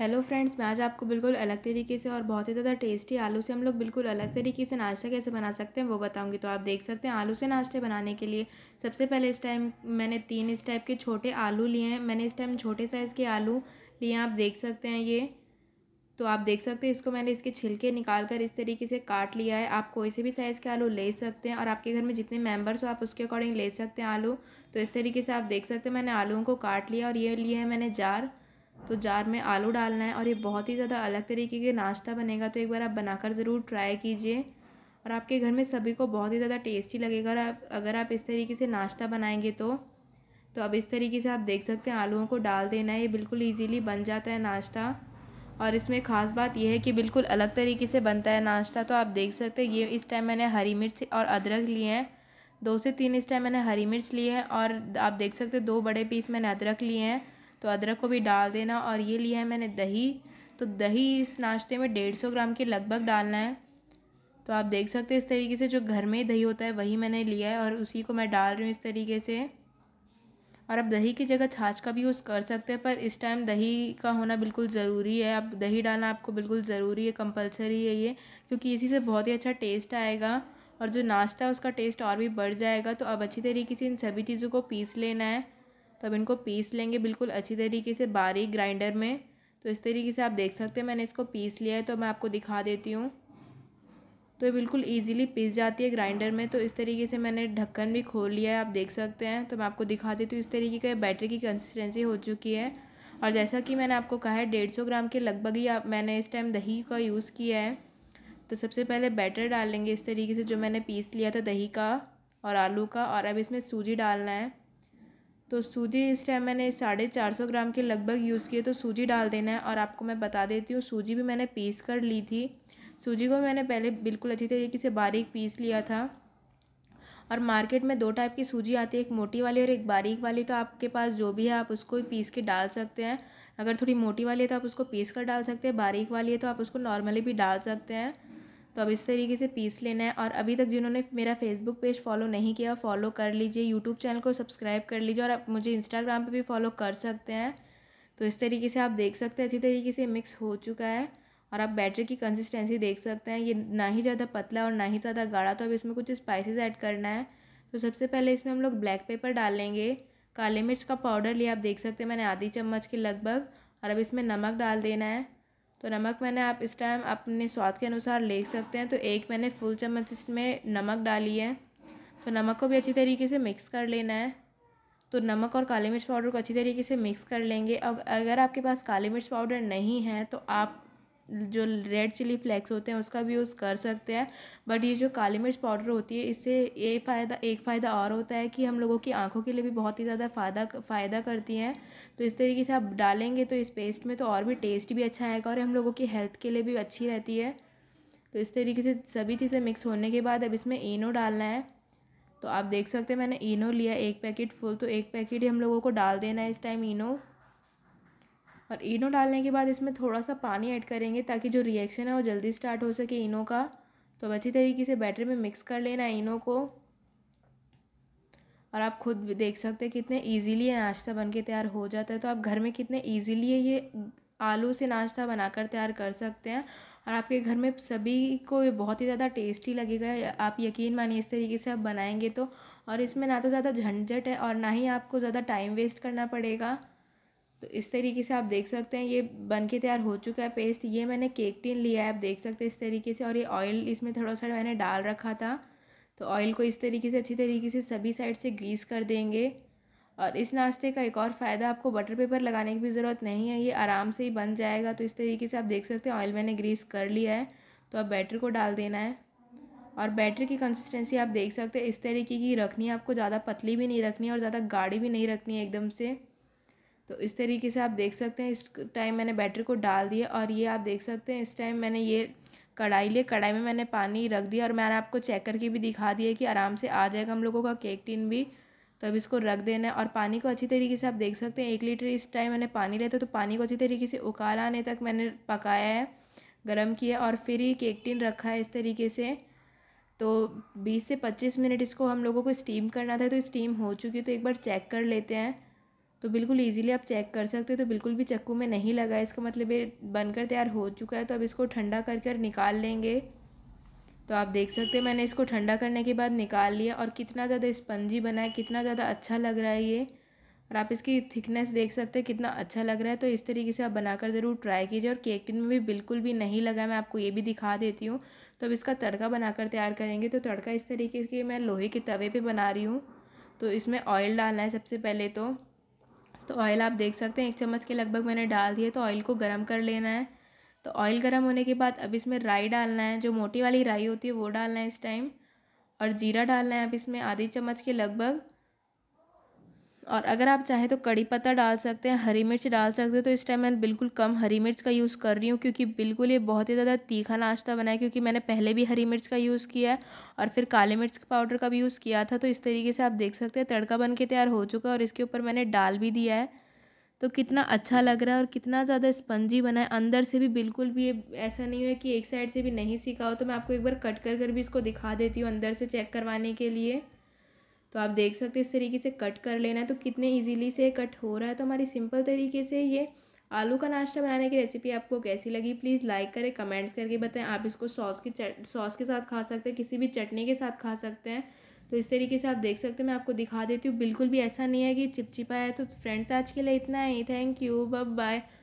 hello friends मैं आज आपको बिल्कुल अलग तरीके से और बहुत ही ज़्यादा टेस्टी आलू से हम लोग बिल्कुल अलग तरीके से नाश्ता कैसे बना सकते हैं वो बताऊंगी तो आप देख सकते हैं आलू से नाश्ते बनाने के लिए सबसे पहले इस टाइम मैंने तीन इस टाइप के छोटे आलू लिए हैं मैंने इस टाइम छोटे साइज़ के आलू लिए आप देख सकते हैं ये तो आप देख सकते हैं इसको मैंने इसके छिलके निकाल कर इस तरीके से काट लिया है आप कोई से भी साइज़ के आलू ले सकते हैं और आपके घर में जितने मेंबर्स हो आप उसके अकॉर्डिंग ले सकते हैं आलू तो इस तरीके से आप देख सकते हैं मैंने आलूओं को काट लिया और ये लिए है मैंने जार तो जार में आलू डालना है और ये बहुत ही ज़्यादा अलग तरीके के नाश्ता बनेगा तो एक बार आप बनाकर ज़रूर ट्राई कीजिए और आपके घर में सभी को बहुत ही ज़्यादा टेस्टी लगेगा और आप अगर आप इस तरीके से नाश्ता बनाएंगे तो तो अब इस तरीके से आप देख सकते हैं आलूओं को डाल देना है ये बिल्कुल ईजीली बन जाता है नाश्ता और इसमें ख़ास बात यह है कि बिल्कुल अलग तरीके से बनता है नाश्ता तो आप देख सकते हैं ये इस टाइम मैंने हरी मिर्च और अदरक लिए हैं दो से तीन इस टाइम मैंने हरी मिर्च ली है और आप देख सकते हैं दो बड़े पीस मैंने अदरक लिए हैं तो अदरक को भी डाल देना और ये लिया है मैंने दही तो दही इस नाश्ते में डेढ़ सौ ग्राम के लगभग डालना है तो आप देख सकते हैं इस तरीके से जो घर में दही होता है वही मैंने लिया है और उसी को मैं डाल रही हूँ इस तरीके से और आप दही की जगह छाछ का भी यूज़ कर सकते हैं पर इस टाइम दही का होना बिल्कुल ज़रूरी है आप दही डालना आपको बिल्कुल ज़रूरी है कंपलसरी है ये क्योंकि इसी से बहुत ही अच्छा टेस्ट आएगा और जो नाश्ता है उसका टेस्ट और भी बढ़ जाएगा तो अब अच्छी तरीके से इन सभी चीज़ों को पीस लेना है तब इनको पीस लेंगे बिल्कुल अच्छी तरीके से बारीक ग्राइंडर में तो इस तरीके से आप देख सकते हैं मैंने इसको पीस लिया है तो मैं आपको दिखा देती हूँ तो ये बिल्कुल ईजिली पीस जाती है ग्राइंडर में तो इस तरीके से मैंने ढक्कन भी खोल लिया है आप देख सकते हैं तो मैं आपको दिखा देती हूँ इस तरीके का बैटर की कंसिस्टेंसी हो चुकी है और जैसा कि मैंने आपको कहा है डेढ़ सौ ग्राम के लगभग ही आप मैंने इस टाइम दही का यूज़ किया है तो सबसे पहले बैटर लेंगे इस तरीके से जो मैंने पीस लिया था दही का और आलू का और अब इसमें सूजी डालना है तो सूजी इस टाइम मैंने साढ़े चार सौ ग्राम के लगभग यूज़ किए तो सूजी डाल देना है और आपको मैं बता देती हूँ सूजी भी मैंने पीस कर ली थी सूजी को मैंने पहले बिल्कुल अच्छी तरीके से बारीक पीस लिया था और मार्केट में दो टाइप की सूजी आती है एक मोटी वाली और एक बारीक वाली तो आपके पास जो भी है आप उसको पीस के डाल सकते हैं अगर थोड़ी मोटी वाली है तो आप उसको पीस कर डाल सकते हैं बारीक वाली है तो आप उसको नॉर्मली भी डाल सकते हैं तो अब इस तरीके से पीस लेना है और अभी तक जिन्होंने मेरा फेसबुक पेज फॉलो नहीं किया फॉलो कर लीजिए यूट्यूब चैनल को सब्सक्राइब कर लीजिए और आप मुझे इंस्टाग्राम पर भी फॉलो कर सकते हैं तो इस तरीके से आप देख सकते हैं अच्छी तरीके से मिक्स हो चुका है और आप बैटर की कंसिस्टेंसी देख सकते हैं ये ना ही ज़्यादा पतला और ना ही ज़्यादा गाढ़ा तो अब इसमें कुछ स्पाइसेस ऐड करना है तो सबसे पहले इसमें हम लोग ब्लैक पेपर डालेंगे काले मिर्च का पाउडर लिया आप देख सकते हैं मैंने आधी चम्मच के लगभग और अब इसमें नमक डाल देना है तो नमक मैंने आप इस टाइम अपने स्वाद के अनुसार ले सकते हैं तो एक मैंने फुल चम्मच इसमें नमक डाली है तो नमक को भी अच्छी तरीके से मिक्स कर लेना है तो नमक और काली मिर्च पाउडर को अच्छी तरीके से मिक्स कर लेंगे और अगर आपके पास काली मिर्च पाउडर नहीं है तो आप जो रेड चिली फ्लेक्स होते हैं उसका भी यूज़ कर सकते हैं बट ये जो काली मिर्च पाउडर होती है इससे ये फ़ायदा एक फ़ायदा और होता है कि हम लोगों की आंखों के लिए भी बहुत ही ज़्यादा फ़ायदा फ़ायदा करती हैं तो इस तरीके से आप डालेंगे तो इस पेस्ट में तो और भी टेस्ट भी अच्छा आएगा और हम लोगों की हेल्थ के लिए भी अच्छी रहती है तो इस तरीके से सभी चीज़ें मिक्स होने के बाद अब इसमें इनो डालना है तो आप देख सकते हैं मैंने इनो लिया एक पैकेट फुल तो एक पैकेट ही हम लोगों को डाल देना है इस टाइम इनो और इनो डालने के बाद इसमें थोड़ा सा पानी ऐड करेंगे ताकि जो रिएक्शन है वो जल्दी स्टार्ट हो सके इनो का तो अच्छी तरीके से बैटर में मिक्स कर लेना इनो को और आप खुद देख सकते हैं कितने इजीली ये नाश्ता बन के तैयार हो जाता है तो आप घर में कितने इजीली ये आलू से नाश्ता बनाकर तैयार कर सकते हैं और आपके घर में सभी को ये बहुत ही ज़्यादा टेस्टी लगेगा आप यकीन मानिए इस तरीके से आप बनाएंगे तो और इसमें ना तो ज़्यादा झंझट है और ना ही आपको ज़्यादा टाइम वेस्ट करना पड़ेगा तो इस तरीके से आप देख सकते हैं ये बन के तैयार हो चुका है पेस्ट ये मैंने केक टिन लिया है आप देख सकते हैं इस तरीके से और ये ऑयल इसमें थोड़ा सा मैंने डाल रखा था तो ऑयल को इस तरीके से अच्छी तरीके से सभी साइड से ग्रीस कर देंगे और इस नाश्ते का एक और फ़ायदा आपको बटर पेपर लगाने की भी ज़रूरत नहीं है ये आराम से ही बन जाएगा तो इस तरीके से आप देख सकते हैं ऑयल मैंने ग्रीस कर लिया है तो अब बैटर को डाल देना है और बैटर की कंसिस्टेंसी आप देख सकते हैं इस तरीके की रखनी है आपको ज़्यादा पतली भी नहीं रखनी है और ज़्यादा गाढ़ी भी नहीं रखनी है एकदम से तो इस तरीके से आप देख सकते हैं इस टाइम मैंने बैटर को डाल दिया और ये आप देख सकते हैं इस टाइम मैंने ये कढ़ाई ले कढ़ाई में मैंने पानी रख दिया और मैंने आपको चेक करके भी दिखा दिया कि आराम से आ जाएगा हम लोगों का केक टिन भी तो अब इसको रख देना है और पानी को अच्छी तरीके से आप देख सकते हैं एक लीटर इस टाइम मैंने पानी लेता तो पानी को अच्छी तरीके से उकाल आने तक मैंने पकाया है गर्म किया और फिर ही केक टिन रखा है इस तरीके से तो 20 से 25 मिनट इसको हम लोगों को स्टीम करना था तो स्टीम हो चुकी है तो एक बार चेक कर लेते हैं तो बिल्कुल ईजिली आप चेक कर सकते हो तो बिल्कुल भी चक्कू में नहीं लगा इसका मतलब ये बनकर तैयार हो चुका है तो अब इसको ठंडा कर कर निकाल लेंगे तो आप देख सकते हैं मैंने इसको ठंडा करने के बाद निकाल लिया और कितना ज़्यादा स्पंजी बना है कितना ज़्यादा अच्छा लग रहा है ये और आप इसकी थिकनेस देख सकते हैं कितना अच्छा लग रहा है तो इस तरीके से आप बनाकर ज़रूर ट्राई कीजिए और केक टिन में भी बिल्कुल भी नहीं लगा मैं आपको ये भी दिखा देती हूँ तो अब इसका तड़का बनाकर तैयार करेंगे तो तड़का इस तरीके से मैं लोहे के तवे पर बना रही हूँ तो इसमें ऑयल डालना है सबसे पहले तो तो ऑयल आप देख सकते हैं एक चम्मच के लगभग मैंने डाल दिए तो ऑयल को गर्म कर लेना है तो ऑयल गर्म होने के बाद अब इसमें राई डालना है जो मोटी वाली राई होती है वो डालना है इस टाइम और जीरा डालना है अब इसमें आधी चम्मच के लगभग और अगर आप चाहें तो कड़ी पत्ता डाल सकते हैं हरी मिर्च डाल सकते हैं तो इस टाइम मैं बिल्कुल कम हरी मिर्च का यूज़ कर रही हूँ क्योंकि बिल्कुल ये बहुत ही ज़्यादा तीखा नाश्ता बना है क्योंकि मैंने पहले भी हरी मिर्च का यूज़ किया है और फिर काले मिर्च पाउडर का भी यूज़ किया था तो इस तरीके से आप देख सकते हैं तड़का बन के तैयार हो चुका है और इसके ऊपर मैंने डाल भी दिया है तो कितना अच्छा लग रहा है और कितना ज़्यादा स्पंजी बना है अंदर से भी बिल्कुल भी ऐसा नहीं है कि एक साइड से भी नहीं सीखा हो तो मैं आपको एक बार कट कर कर भी इसको दिखा देती हूँ अंदर से चेक करवाने के लिए तो आप देख सकते हैं इस तरीके से कट कर लेना है तो कितने इजीली से कट हो रहा है तो हमारी सिंपल तरीके से ये आलू का नाश्ता बनाने की रेसिपी आपको कैसी लगी प्लीज़ लाइक करें कमेंट्स करके बताएं आप इसको सॉस के सॉस के साथ खा सकते हैं किसी भी चटनी के साथ खा सकते हैं तो इस तरीके से आप देख सकते हैं मैं आपको दिखा देती हूँ बिल्कुल भी ऐसा नहीं है कि चिपचिपा है तो फ्रेंड्स आज के लिए इतना ही थैंक यू बब बाय